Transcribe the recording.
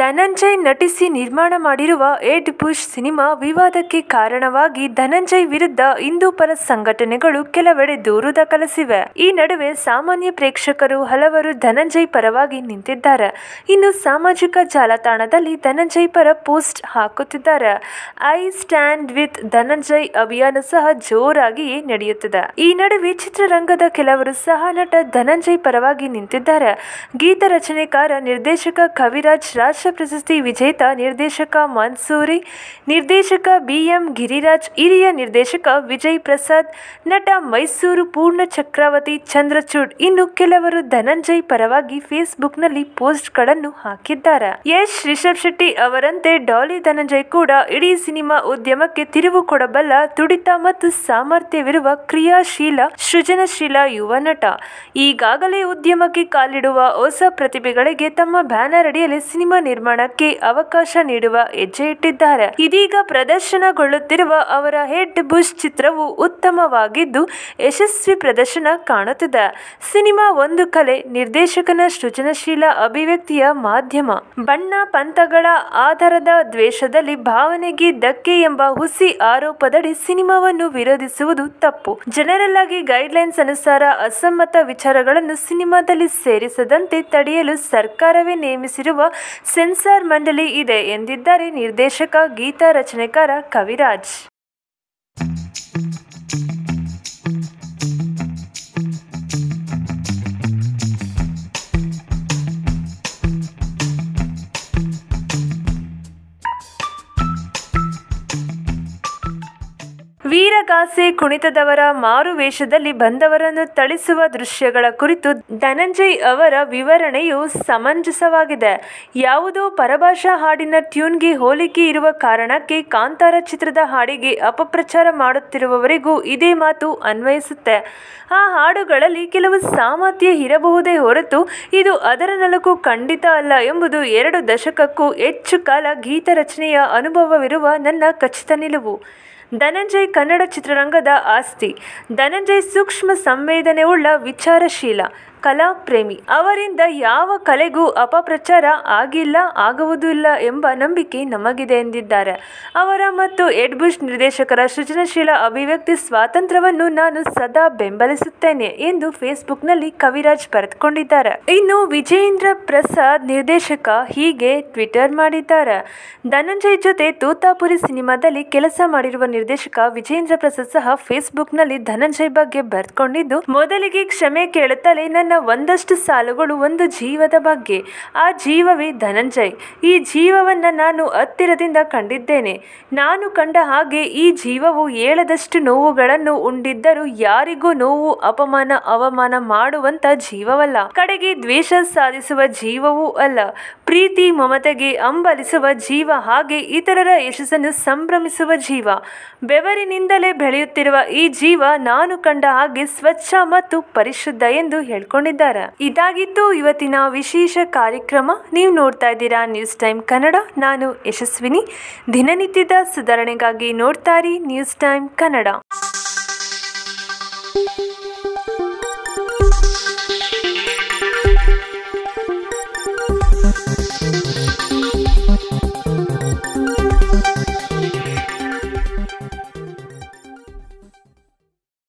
ಧನಂಜಯ್ ನಟಿಸಿ ನಿರ್ಮಾಣ ಮಾಡಿರುವ aid push cinema ವಿವಾದಕ್ಕೆ ಕಾರಣವಾಗಿ ಧನಂಜಯ್ ವಿರುದ್ಧ ಹಿಂದೂ ಪರ ಸಂಘಟನೆಗಳು ಕೆಲವೆಡೆ ದೂರು ದಾಖಲಿಸಿವೆ ಈ ನಡುವೆ ಸಾಮಾನ್ಯ ಪ್ರೇಕ್ಷಕರು ಹಲವರು ಧನಂಜಯ್ ಪರವಾಗಿ ನಿಂತಿದ್ದಾರೆ ಇನ್ನು ಸಾಮಾಜಿಕ ಜಾಲತಾಣದಲ್ಲಿ ಧನಂಜಯ್ ಪರ ಪೋಸ್ಟ್ ಹಾಕುತ್ತಿದ್ದಾರೆ ಐ ಸ್ಟ್ಯಾಂಡ್ ವಿತ್ ಧನಂಜಯ್ ಅಭಿಯಾನ ಸಹ ಜೋರಾಗಿ ನಡೆಯುತ್ತಿದೆ ಈ ನಡುವೆ ಚಿತ್ರರಂಗದ ಕೆಲವರು ಸಹ ನಟ ಧನಂಜಯ್ ಪರವಾಗಿ ನಿಂತಿದ್ದಾರೆ ಗೀತ ರಚನೆಕಾರ ನಿರ್ದೇಶಕ ಕವಿರಾಜ್ ರಾಜ್ ಪ್ರಶಸ್ತಿ ವಿಜೇತ ನಿರ್ದೇಶಕ ಮನ್ಸೂರಿ ನಿರ್ದೇಶಕ ಬಿ ಎಂ ಗಿರಿರಾಜ್ ಹಿರಿಯ ನಿರ್ದೇಶಕ ವಿಜಯ್ ಪ್ರಸಾದ್ ನಟ ಮೈಸೂರು ಪೂರ್ಣ ಚಕ್ರವರ್ತಿ ಚಂದ್ರಚೂಡ್ ಇನ್ನು ಕೆಲವರು ಧನಂಜಯ್ ಪರವಾಗಿ ಫೇಸ್ಬುಕ್ನಲ್ಲಿ ಪೋಸ್ಟ್ಗಳನ್ನು ಹಾಕಿದ್ದಾರೆ ಯಶ್ ರಿಷಬ್ ಶೆಟ್ಟಿ ಅವರಂತೆ ಡಾಲಿ ಧನಂಜಯ್ ಕೂಡ ಇಡೀ ಸಿನಿಮಾ ಉದ್ಯಮಕ್ಕೆ ತಿರುವು ಕೊಡಬಲ್ಲ ತುಡಿತ ಮತ್ತು ಸಾಮರ್ಥ್ಯವಿರುವ ಕ್ರಿಯಾಶೀಲ ಸೃಜನಶೀಲ ಯುವ ನಟ ಈಗಾಗಲೇ ಉದ್ಯಮಕ್ಕೆ ಕಾಲಿಡುವ ಹೊಸ ಪ್ರತಿಭೆಗಳಿಗೆ ತಮ್ಮ ಬ್ಯಾನರ್ ಅಡಿಯಲ್ಲಿ ಸಿನಿಮಾ ನಿರ್ಮಾಣಕ್ಕೆ ಅವಕಾಶ ನೀಡುವ ಹೆಜ್ಜೆ ಇಟ್ಟಿದ್ದಾರೆ ಇದೀಗ ಪ್ರದರ್ಶನಗೊಳ್ಳುತ್ತಿರುವ ಅವರ ಹೆಡ್ ಬುಷ್ ಚಿತ್ರವು ಉತ್ತಮವಾಗಿದ್ದು ಯಶಸ್ವಿ ಪ್ರದರ್ಶನ ಕಾಣುತ್ತಿದೆ ಸಿನಿಮಾ ಒಂದು ಕಲೆ ನಿರ್ದೇಶಕನ ಸೃಜನಶೀಲ ಅಭಿವ್ಯಕ್ತಿಯ ಮಾಧ್ಯಮ ಬಣ್ಣ ಪಂಥಗಳ ಆಧಾರದ ದ್ವೇಷದಲ್ಲಿ ಭಾವನೆಗೆ ಧಕ್ಕೆ ಎಂಬ ಹುಸಿ ಆರೋಪದಡಿ ಸಿನಿಮಾವನ್ನು ವಿರೋಧಿಸುವುದು ತಪ್ಪು ಜನರಲ್ ಆಗಿ ಗೈಡ್ಲೈನ್ಸ್ ಅನುಸಾರ ಅಸಮ್ಮತ ವಿಚಾರಗಳನ್ನು ಸಿನಿಮಾದಲ್ಲಿ ಸೇರಿಸದಂತೆ ತಡೆಯಲು ಸರ್ಕಾರವೇ ನೇಮಿಸಿರುವ ಸೆನ್ಸಾರ್ ಮಂಡಳಿ ಇದೆ ಎಂದಿದ್ದಾರೆ ನಿರ್ದೇಶಕ ಗೀತಾ ರಚನೆಕಾರ ಕವಿರಾಜ್ ವೀರಗಾಸೆ ಕುಣಿತದವರ ಮಾರು ವೇಷದಲ್ಲಿ ಬಂದವರನ್ನು ಥಳಿಸುವ ದೃಶ್ಯಗಳ ಕುರಿತು ಧನಂಜಯ್ ಅವರ ವಿವರಣೆಯು ಸಮಂಜಸವಾಗಿದೆ ಯಾವುದೋ ಪರಭಾಷಾ ಹಾಡಿನ ಟ್ಯೂನ್ಗೆ ಹೋಲಿಕೆ ಇರುವ ಕಾರಣಕ್ಕೆ ಕಾಂತಾರ ಚಿತ್ರದ ಹಾಡಿಗೆ ಅಪಪ್ರಚಾರ ಮಾಡುತ್ತಿರುವವರಿಗೂ ಇದೇ ಮಾತು ಅನ್ವಯಿಸುತ್ತೆ ಆ ಹಾಡುಗಳಲ್ಲಿ ಕೆಲವು ಸಾಮರ್ಥ್ಯ ಇರಬಹುದೇ ಹೊರತು ಇದು ಅದರ ನಲಕು ಖಂಡಿತ ಅಲ್ಲ ಎಂಬುದು ಎರಡು ದಶಕಕ್ಕೂ ಹೆಚ್ಚು ಕಾಲ ಗೀತ ರಚನೆಯ ಅನುಭವವಿರುವ ನನ್ನ ಖಚಿತ ನಿಲುವು ಧನಂಜಯ್ ಕನ್ನಡ ಚಿತ್ರರಂಗದ ಆಸ್ತಿ ಧನಂಜಯ್ ಸೂಕ್ಷ್ಮ ಸಂವೇದನೆ ಉಳ್ಳ ವಿಚಾರಶೀಲ ಕಲಾ ಪ್ರೇಮಿ ಅವರಿಂದ ಯಾವ ಕಲೆಗೂ ಅಪಪ್ರಚಾರ ಆಗಿಲ್ಲ ಆಗುವುದಿಲ್ಲ ಎಂಬ ನಂಬಿಕೆ ನಮಗಿದೆ ಎಂದಿದ್ದಾರೆ ಅವರ ಮತ್ತು ಎಡ್ಬುಷ್ ನಿರ್ದೇಶಕರ ಸೃಜನಶೀಲ ಅಭಿವ್ಯಕ್ತಿ ಸ್ವಾತಂತ್ರ್ಯವನ್ನು ನಾನು ಸದಾ ಬೆಂಬಲಿಸುತ್ತೇನೆ ಎಂದು ಫೇಸ್ಬುಕ್ನಲ್ಲಿ ಕವಿರಾಜ್ ಬರೆದುಕೊಂಡಿದ್ದಾರೆ ಇನ್ನು ವಿಜಯೇಂದ್ರ ಪ್ರಸಾದ್ ನಿರ್ದೇಶಕ ಹೀಗೆ ಟ್ವಿಟರ್ ಮಾಡಿದ್ದಾರೆ ಧನಂಜಯ್ ಜೊತೆ ತೂತಾಪುರಿ ಸಿನಿಮಾದಲ್ಲಿ ಕೆಲಸ ಮಾಡಿರುವ ನಿರ್ದೇಶಕ ವಿಜಯೇಂದ್ರ ಪ್ರಸಾದ್ ಸಹ ಫೇಸ್ಬುಕ್ನಲ್ಲಿ ಧನಂಜಯ್ ಬಗ್ಗೆ ಬರೆದುಕೊಂಡಿದ್ದು ಮೊದಲಿಗೆ ಕ್ಷಮೆ ಕೇಳುತ್ತಲೇ ನನ್ನ ತನ್ನ ಒಂದಷ್ಟು ಸಾಲುಗಳು ಒಂದು ಜೀವದ ಬಗ್ಗೆ ಆ ಜೀವವೇ ಧನಂಜಯ್ ಈ ಜೀವವನ್ನು ನಾನು ಹತ್ತಿರದಿಂದ ಕಂಡಿದ್ದೇನೆ ನಾನು ಕಂಡ ಹಾಗೆ ಈ ಜೀವವು ಏಳದಷ್ಟು ನೋವುಗಳನ್ನು ಉಂಡಿದ್ದರೂ ಯಾರಿಗೂ ನೋವು ಅಪಮಾನ ಅವಮಾನ ಮಾಡುವಂತ ಜೀವವಲ್ಲ ಕಡೆಗೆ ದ್ವೇಷ ಸಾಧಿಸುವ ಜೀವವೂ ಅಲ್ಲ ಪ್ರೀತಿ ಮಮತೆಗೆ ಅಂಬಲಿಸುವ ಜೀವ ಹಾಗೆ ಇತರರ ಯಶಸ್ಸನ್ನು ಸಂಭ್ರಮಿಸುವ ಜೀವ ಬೆವರಿನಿಂದಲೇ ಬೆಳೆಯುತ್ತಿರುವ ಈ ಜೀವ ನಾನು ಕಂಡ ಹಾಗೆ ಸ್ವಚ್ಛ ಮತ್ತು ಪರಿಶುದ್ಧ ಎಂದು ಹೇಳ್ಕೊಂಡು ಹಂಚಿಕೊಂಡಿದ್ದಾರೆ ಇದಾಗಿತ್ತು ಇವತ್ತಿನ ವಿಶೇಷ ಕಾರ್ಯಕ್ರಮ ನೀವು ನೋಡ್ತಾ ಇದ್ದೀರಾ ನ್ಯೂಸ್ ಟೈಮ್ ಕನ್ನಡ ನಾನು ಯಶಸ್ವಿನಿ ದಿನನಿತ್ಯದ ಸುಧಾರಣೆಗಾಗಿ ನೋಡ್ತಾರಿ ನ್ಯೂಸ್ ಟೈಮ್ ಕನ್ನಡ